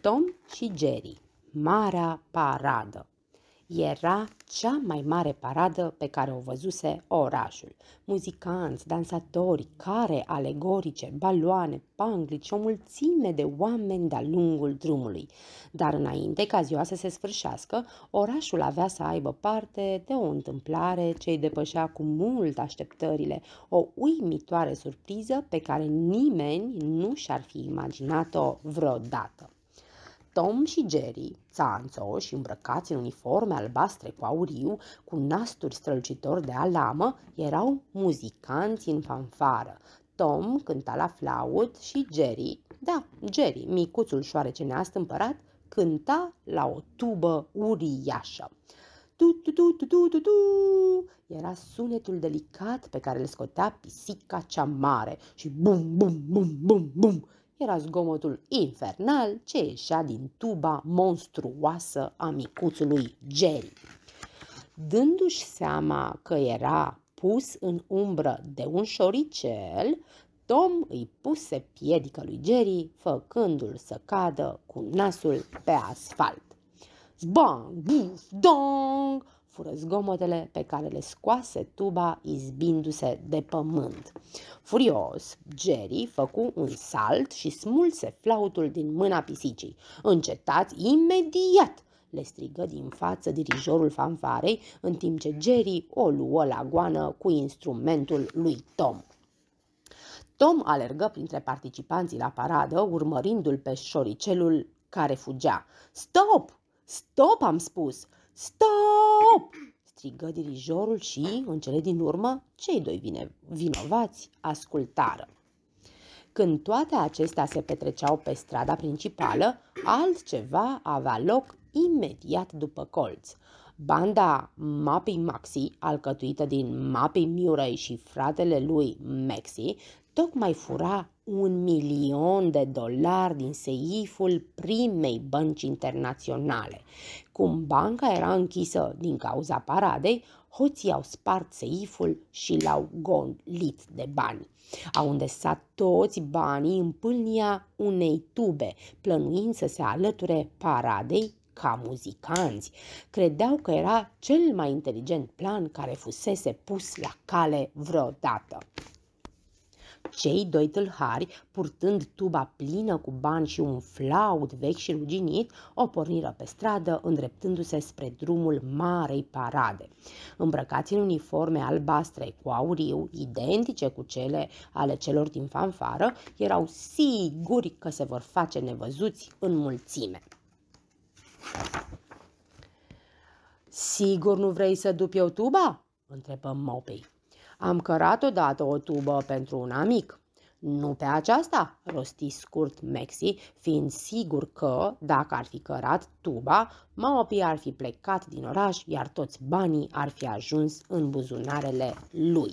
Tom și Jerry. Marea paradă. Era cea mai mare paradă pe care o văzuse orașul. Muzicanți, dansatori, care alegorice, baloane, panglici, o mulțime de oameni de-a lungul drumului. Dar înainte ca ziua să se sfârșească, orașul avea să aibă parte de o întâmplare ce îi depășea cu mult așteptările, o uimitoare surpriză pe care nimeni nu și-ar fi imaginat-o vreodată. Tom și Jerry, țanțoși, îmbrăcați în uniforme albastre cu auriu, cu nasturi strălucitori de alamă, erau muzicanți în fanfară. Tom cânta la flaut și Jerry, da, Jerry, micuțul șoarece împărat, cânta la o tubă uriașă. Tu, tu, tu, tu, tu, tu, tu, era sunetul delicat pe care îl scotea pisica cea mare și bum, bum, bum, bum, bum, era zgomotul infernal ce ieșea din tuba monstruoasă a micuțului Jerry. Dându-și seama că era pus în umbră de un șoricel, Tom îi puse piedică lui Jerry, făcându-l să cadă cu nasul pe asfalt. Zbang, buf, dong! fură zgomotele pe care le scoase tuba izbindu-se de pământ. Furios, Jerry făcu un salt și smulse flautul din mâna pisicii. Încetați imediat! le strigă din față dirijorul fanfarei, în timp ce Jerry o luă la goană cu instrumentul lui Tom. Tom alergă printre participanții la paradă, urmărindu-l pe șoricelul care fugea. Stop! Stop, am spus! Stop! strigă dirijorul și, în cele din urmă, cei doi vine, vinovați ascultară. Când toate acestea se petreceau pe strada principală, altceva avea loc imediat după colț. Banda Mapi Maxi, alcătuită din Mapi Murray și fratele lui Maxi, tocmai fura un milion de dolari din seiful primei bănci internaționale. Cum banca era închisă din cauza paradei, hoții au spart seiful și l-au golit de bani. Au îndesat toți banii în pâlnia unei tube, plănuind să se alăture paradei ca muzicanți. Credeau că era cel mai inteligent plan care fusese pus la cale vreodată. Cei doi tâlhari, purtând tuba plină cu bani și un flaut vechi și ruginit, o porniră pe stradă, îndreptându-se spre drumul Marei Parade. Îmbrăcați în uniforme albastre cu auriu, identice cu cele ale celor din fanfară, erau siguri că se vor face nevăzuți în mulțime. Sigur nu vrei să dupi eu tuba?" întrebă Mopei. Am cărat odată o tubă pentru un amic. Nu pe aceasta, rosti scurt Mexi, fiind sigur că, dacă ar fi cărat tuba, Maopi ar fi plecat din oraș, iar toți banii ar fi ajuns în buzunarele lui.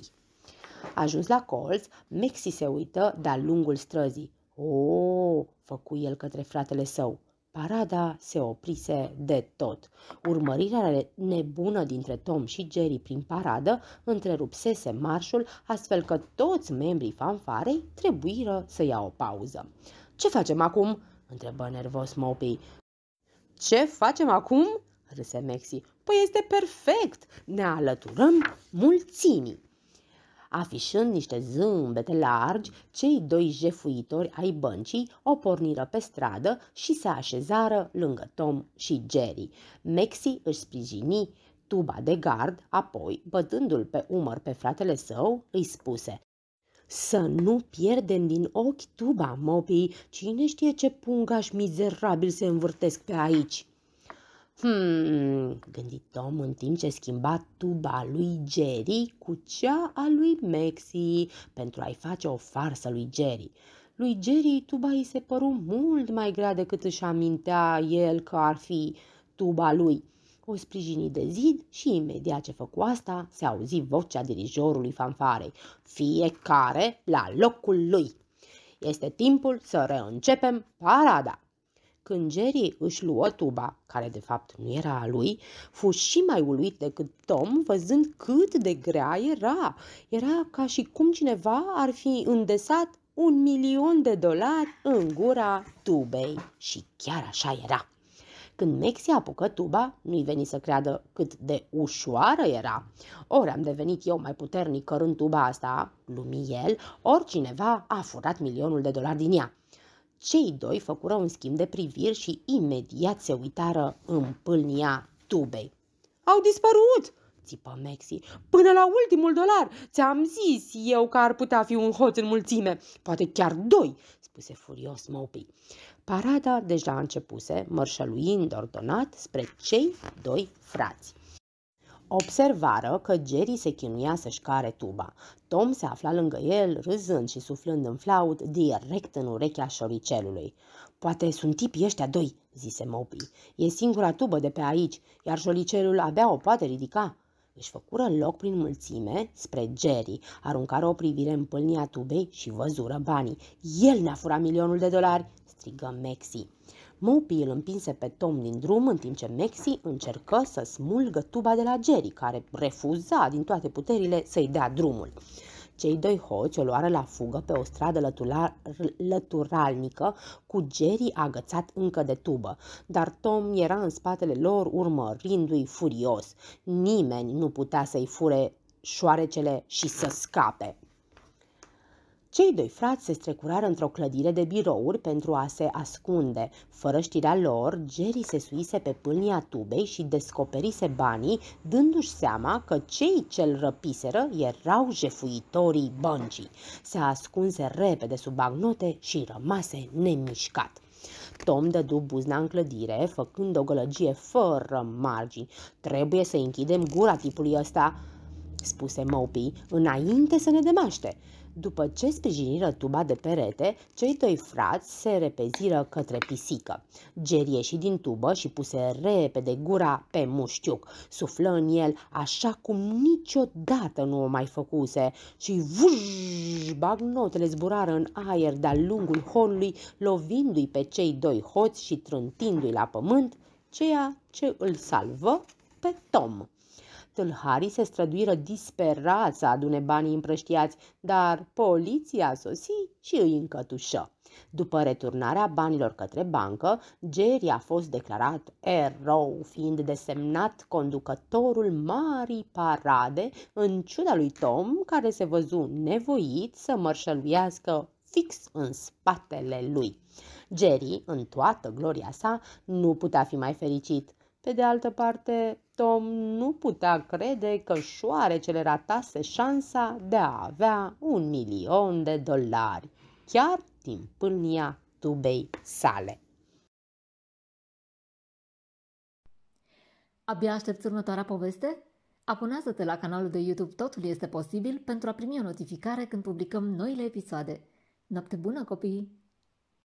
Ajuns la colț, Mexi se uită de-a lungul străzii. O, oh, făcu el către fratele său. Parada se oprise de tot. Urmărirea nebună dintre Tom și Jerry prin paradă întrerupsese marșul, astfel că toți membrii fanfarei trebuiră să ia o pauză. Ce facem acum?" întrebă nervos Mopi. Ce facem acum?" râse Mexi. Păi este perfect! Ne alăturăm mulțimii!" Afișând niște zâmbete largi, cei doi jefuitori ai băncii o porniră pe stradă și se așezară lângă Tom și Jerry. Mexi își sprijini tuba de gard, apoi, bătându-l pe umăr pe fratele său, îi spuse să nu pierdem din ochi tuba, mopii, cine știe ce pungași mizerabil se învârtesc pe aici!" Hmm, gândi Tom în timp ce schimba tuba lui Jerry cu cea a lui Maxi pentru a-i face o farsă lui Jerry. Lui Jerry tuba îi se păru mult mai grea decât își amintea el că ar fi tuba lui. O sprijini de zid și imediat ce făcu asta, se auzi vocea dirijorului fanfarei. Fiecare la locul lui! Este timpul să reîncepem parada! Când Jerry își luă tuba, care de fapt nu era a lui, fu și mai uluit decât Tom, văzând cât de grea era. Era ca și cum cineva ar fi îndesat un milion de dolari în gura tubei. Și chiar așa era. Când Mexi apucă tuba, nu-i veni să creadă cât de ușoară era. Ori am devenit eu mai puternic cărând tuba asta, lumii el, ori cineva a furat milionul de dolari din ea. Cei doi făcură un schimb de priviri și imediat se uitară în pâlnia tubei. Au dispărut!" țipă Mexi. Până la ultimul dolar! Ți-am zis eu că ar putea fi un hoț în mulțime, poate chiar doi!" spuse furios Mopi. Parada deja începuse, mărșăluind ordonat spre cei doi frați. Observară că Jerry se chinuia să-și care tuba. Tom se afla lângă el, râzând și suflând în flaut, direct în urechea șoricelului. Poate sunt tipii ăștia doi, zise Mopi. E singura tubă de pe aici, iar șoricelul abia o poate ridica. Își făcură loc prin mulțime spre Jerry, aruncară o privire în pâlnia tubei și văzură banii. El ne-a furat milionul de dolari, strigă Maxi. Mopi îl împinse pe Tom din drum, în timp ce Mexi încercă să smulgă tuba de la Jerry, care refuza din toate puterile să-i dea drumul. Cei doi hoți o luară la fugă pe o stradă lătular, lăturalnică, cu Jerry agățat încă de tubă, dar Tom era în spatele lor, urmărindu-i furios. Nimeni nu putea să-i fure șoarecele și să scape. Cei doi frați se strecurară într-o clădire de birouri pentru a se ascunde. Fără știrea lor, Jerry se suise pe pâlnia tubei și descoperise banii, dându-și seama că cei ce îl răpiseră erau jefuitorii băncii. Se ascunse repede sub bagnote și rămase nemișcat. Tom dădu buzna în clădire, făcând o gălăgie fără margini. Trebuie să închidem gura tipului ăsta, spuse Mopi, înainte să ne demaște. După ce sprijiniră tuba de perete, cei doi frați se repeziră către pisică. Jerry ieși din tubă și puse repede gura pe muștiuc. Suflă în el așa cum niciodată nu o mai făcuse și vuj, bagnotele zburară în aer de-a lungul holului, lovindu-i pe cei doi hoți și trântindu-i la pământ, ceea ce îl salvă pe Tom. Tâlharii se străduiră disperați să adune banii împrăștiați, dar poliția sosi și îi încătușă. După returnarea banilor către bancă, Jerry a fost declarat erou, fiind desemnat conducătorul marii parade, în ciuda lui Tom, care se văzu nevoit să mărșăluiască fix în spatele lui. Jerry, în toată gloria sa, nu putea fi mai fericit – pe de altă parte, Tom nu putea crede că șoarecele ratase șansa de a avea un milion de dolari, chiar din pâlnia tubei sale. Abia aștepți următoarea poveste? Abonează-te la canalul de YouTube Totul este posibil pentru a primi o notificare când publicăm noile episoade. Noapte bună, copii!